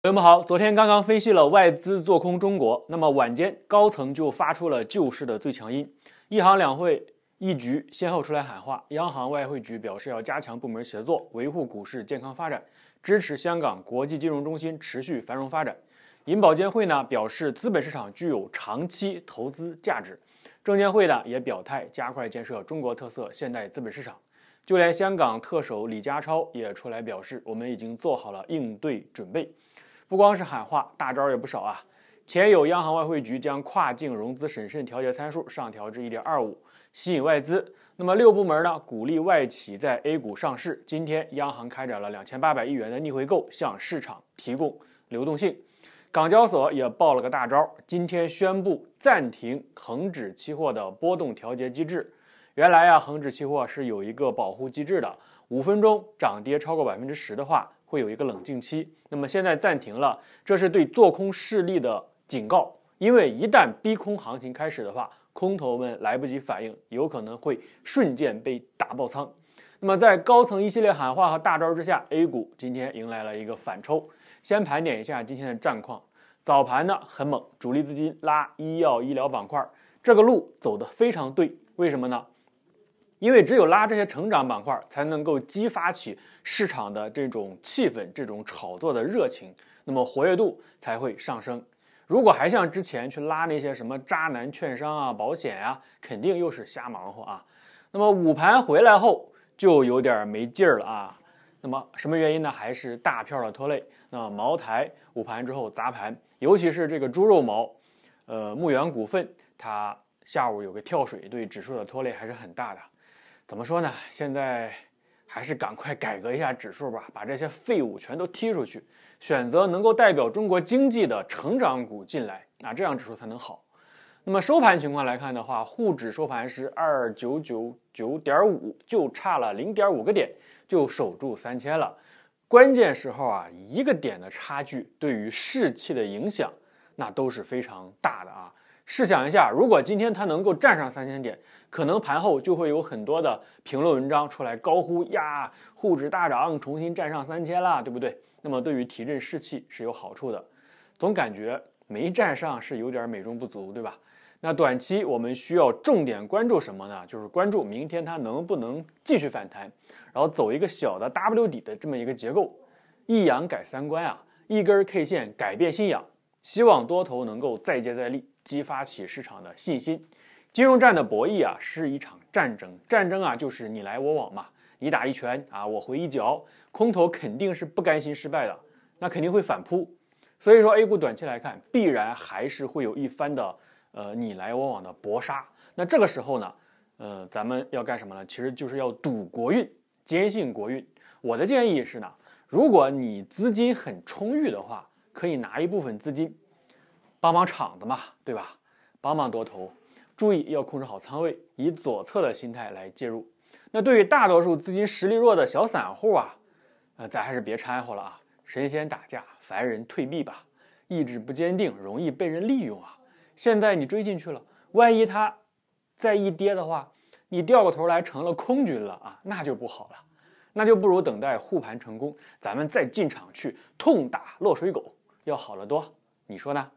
朋友们好，昨天刚刚分析了外资做空中国，那么晚间高层就发出了救市的最强音，一行两会一局先后出来喊话，央行外汇局表示要加强部门协作，维护股市健康发展，支持香港国际金融中心持续繁荣发展，银保监会呢表示资本市场具有长期投资价值，证监会呢也表态加快建设中国特色现代资本市场，就连香港特首李家超也出来表示，我们已经做好了应对准备。不光是喊话，大招也不少啊。前有央行外汇局将跨境融资审慎调节参数上调至一点二五，吸引外资。那么六部门呢，鼓励外企在 A 股上市。今天央行开展了两千八百亿元的逆回购，向市场提供流动性。港交所也爆了个大招，今天宣布暂停恒指期货的波动调节机制。原来呀，恒指期货是有一个保护机制的，五分钟涨跌超过百分之十的话。会有一个冷静期，那么现在暂停了，这是对做空势力的警告，因为一旦逼空行情开始的话，空头们来不及反应，有可能会瞬间被打爆仓。那么在高层一系列喊话和大招之下，A 股今天迎来了一个反抽。先盘点一下今天的战况，早盘呢很猛，主力资金拉医药医疗板块，这个路走得非常对，为什么呢？因为只有拉这些成长板块，才能够激发起市场的这种气氛、这种炒作的热情，那么活跃度才会上升。如果还像之前去拉那些什么渣男券商啊、保险呀，肯定又是瞎忙活啊。那么午盘回来后就有点没劲儿了啊。那么什么原因呢？还是大票的拖累。那茅台午盘之后砸盘，尤其是这个猪肉茅，呃，牧原股份，它下午有个跳水，对指数的拖累还是很大的。怎么说呢？现在还是赶快改革一下指数吧，把这些废物全都踢出去，选择能够代表中国经济的成长股进来，那这样指数才能好。那么收盘情况来看的话，沪指收盘是二九九九点五，就差了零点五个点就守住三千了。关键时候啊，一个点的差距对于士气的影响，那都是非常大的啊。试想一下，如果今天它能够站上三千点，可能盘后就会有很多的评论文章出来高呼呀，沪指大涨，重新站上三千啦，对不对？那么对于提振士气是有好处的。总感觉没站上是有点美中不足，对吧？那短期我们需要重点关注什么呢？就是关注明天它能不能继续反弹，然后走一个小的 W 底的这么一个结构。一阳改三观啊，一根 K 线改变信仰。希望多头能够再接再厉。激发起市场的信心。金融战的博弈啊，是一场战争。战争啊，就是你来我往嘛，你打一拳啊，我回一脚。空头肯定是不甘心失败的，那肯定会反扑。所以说，A 股短期来看，必然还是会有一番的呃你来我往的搏杀。那这个时候呢，呃，咱们要干什么呢？其实就是要赌国运，坚信国运。我的建议是呢，如果你资金很充裕的话，可以拿一部分资金。帮帮场子嘛，对吧？帮帮多头，注意要控制好仓位，以左侧的心态来介入。那对于大多数资金实力弱的小散户啊，呃，咱还是别掺和了啊！神仙打架，凡人退避吧。意志不坚定，容易被人利用啊。现在你追进去了，万一它再一跌的话，你掉过头来成了空军了啊，那就不好了。那就不如等待护盘成功，咱们再进场去痛打落水狗，要好得多。你说呢？